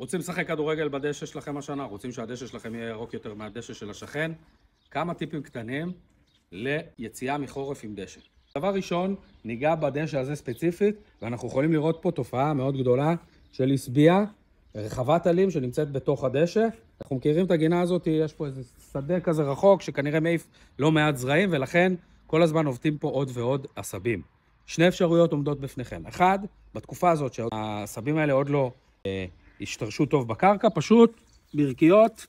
רוצים לשחק כדורגל בדשא שלכם השנה, רוצים שהדשא שלכם יהיה ירוק יותר מהדשא של השכן? כמה טיפים קטנים ליציאה מחורף עם דשא. דבר ראשון, ניגע בדשא הזה ספציפית, ואנחנו יכולים לראות פה תופעה מאוד גדולה של הסביעה, רחבת עלים שנמצאת בתוך הדשא. אנחנו מכירים את הגינה הזאת, יש פה איזה שדה כזה רחוק, שכנראה מעיף לא מעט זרעים, ולכן כל הזמן עובדים פה עוד ועוד עשבים. שני אפשרויות עומדות בפניכם. אחד, בתקופה הזאת שהעשבים האלה עוד לא... אה, השתרשו טוב בקרקע, פשוט ברכיות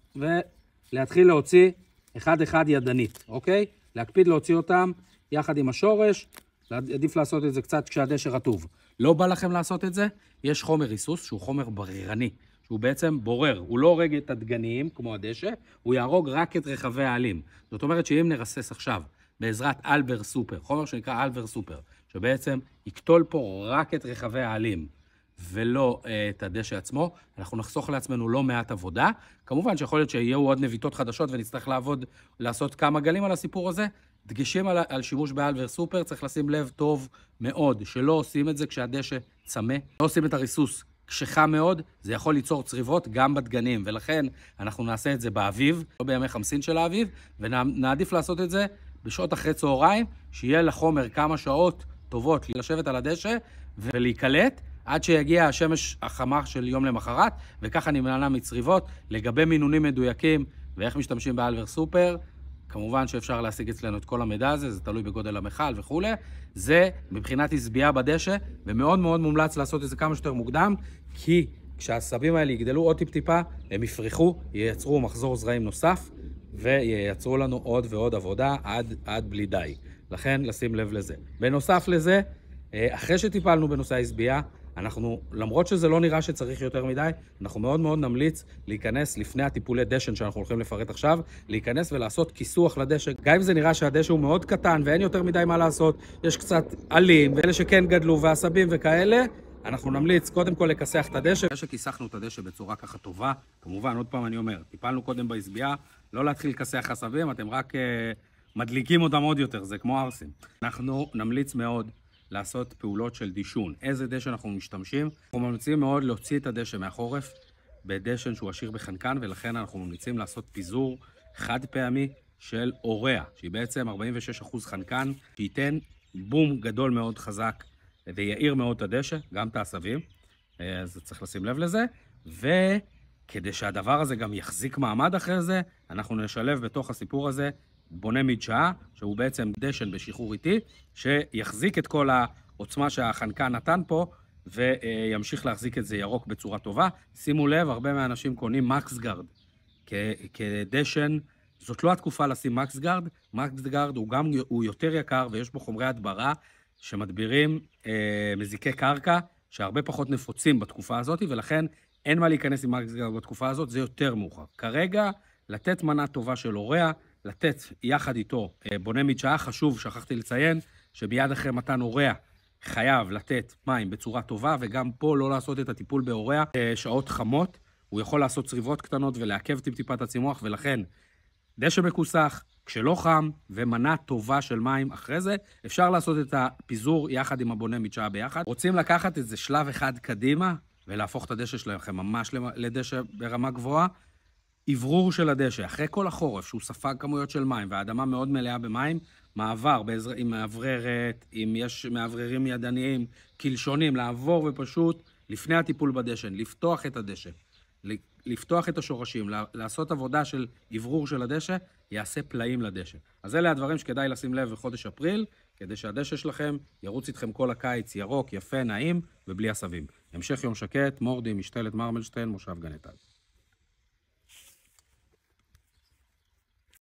ולהתחיל להוציא אחד-אחד ידנית, אוקיי? להקפיד להוציא אותם יחד עם השורש, עדיף לעשות את זה קצת כשהדשא רטוב. לא בא לכם לעשות את זה, יש חומר ריסוס שהוא חומר בררני, שהוא בעצם בורר, הוא לא הורג את הדגניים כמו הדשא, הוא יהרוג רק את רכבי העלים. זאת אומרת שאם נרסס עכשיו בעזרת אלבר סופר, חומר שנקרא אלבר סופר, שבעצם יקטול פה רק את רכבי העלים, ולא אה, את הדשא עצמו. אנחנו נחסוך לעצמנו לא מעט עבודה. כמובן שיכול להיות שיהיו עוד נביטות חדשות ונצטרך לעבוד, לעשות כמה גלים על הסיפור הזה. דגשים על, על שימוש באלבר סופר, צריך לשים לב טוב מאוד, שלא עושים את זה כשהדשא צמא, לא עושים את הריסוס כשחם מאוד, זה יכול ליצור צריבות גם בדגנים, ולכן אנחנו נעשה את זה באביב, לא בימי חמסין של האביב, ונעדיף לעשות את זה בשעות אחרי צהריים, שיהיה לחומר כמה שעות טובות לשבת על הדשא ולהיקלט, עד שיגיע השמש החמה של יום למחרת, וככה נמנע מצריבות. לגבי מינונים מדויקים ואיך משתמשים באלבר סופר, כמובן שאפשר להשיג אצלנו את כל המידע הזה, זה תלוי בגודל המכל וכולי. זה מבחינת הסביעה בדשא, ומאוד מאוד מומלץ לעשות את זה כמה שיותר מוקדם, כי כשהעשבים האלה יגדלו עוד טיפ-טיפה, הם יפרחו, ייצרו מחזור זרעים נוסף, וייצרו לנו עוד ועוד עבודה עד, עד בלי די. לכן, לשים לב לזה. בנוסף לזה, אה, אחרי שטיפלנו בנושא ההסביעה, אנחנו, למרות שזה לא נראה שצריך יותר מדי, אנחנו מאוד מאוד נמליץ להיכנס לפני הטיפולי דשן שאנחנו הולכים לפרט עכשיו, להיכנס ולעשות כיסוח לדשא. גם אם זה נראה שהדשא הוא מאוד קטן ואין יותר מדי מה לעשות, יש קצת עלים, ואלה שכן גדלו ועשבים וכאלה, אנחנו נמליץ קודם כל לכסח את הדשא. אחרי שכיסחנו את הדשא בצורה ככה טובה, כמובן, עוד פעם אני אומר, טיפלנו קודם בהשביעה, לא להתחיל לכסח עשבים, אתם רק uh, מדליקים אותם עוד יותר, זה כמו ערסים. אנחנו נמליץ מאוד לעשות פעולות של דישון. איזה דשן אנחנו משתמשים? אנחנו ממליצים מאוד להוציא את הדשן מהחורף בדשן שהוא עשיר בחנקן, ולכן אנחנו ממליצים לעשות פיזור חד פעמי של אוריה, שהיא בעצם 46% חנקן, שייתן בום גדול מאוד חזק ויעיר מאוד את הדשא, גם את העשבים, אז צריך לשים לב לזה. וכדי שהדבר הזה גם יחזיק מעמד אחרי זה, אנחנו נשלב בתוך הסיפור הזה בונה מדשאה, שהוא בעצם דשן בשחרור איטי, שיחזיק את כל העוצמה שהחנקה נתן פה, וימשיך להחזיק את זה ירוק בצורה טובה. שימו לב, הרבה מהאנשים קונים מקסגרד כדשן. זאת לא התקופה לשים מקסגרד, מקסגרד הוא גם, הוא יותר יקר ויש בו חומרי הדברה שמדבירים אה, מזיקי קרקע, שהרבה פחות נפוצים בתקופה הזאת, ולכן אין מה להיכנס עם מקסגרד בתקופה הזאת, זה יותר מאוחר. כרגע, לתת מנה טובה של אורע, לתת יחד איתו אה, בונה מדשאה, חשוב, שכחתי לציין, שמיד אחרי מתן הורע חייב לתת מים בצורה טובה, וגם פה לא לעשות את הטיפול בהורע אה, שעות חמות. הוא יכול לעשות צריבות קטנות ולעכב טיפ-טיפה את הצימוח, ולכן דשא מכוסח, כשלא חם, ומנה טובה של מים אחרי זה, אפשר לעשות את הפיזור יחד עם הבונה מדשאה ביחד. רוצים לקחת את זה שלב אחד קדימה, ולהפוך את הדשא שלכם ממש לדשא ברמה גבוהה, אוורור של הדשא, אחרי כל החורף, שהוא ספג כמויות של מים, והאדמה מאוד מלאה במים, מעבר בעזר, עם מאווררת, אם יש מאווררים ידניים, קלשונים, לעבור ופשוט, לפני הטיפול בדשן, לפתוח את הדשא, לפתוח את השורשים, לעשות עבודה של אוורור של הדשא, יעשה פלאים לדשא. אז אלה הדברים שכדאי לשים לב בחודש אפריל, כדי שהדשא שלכם ירוץ איתכם כל הקיץ ירוק, יפה, נעים ובלי עשבים. המשך יום שקט, מורדי, משתלת מרמלשטיין, מושב גנטל.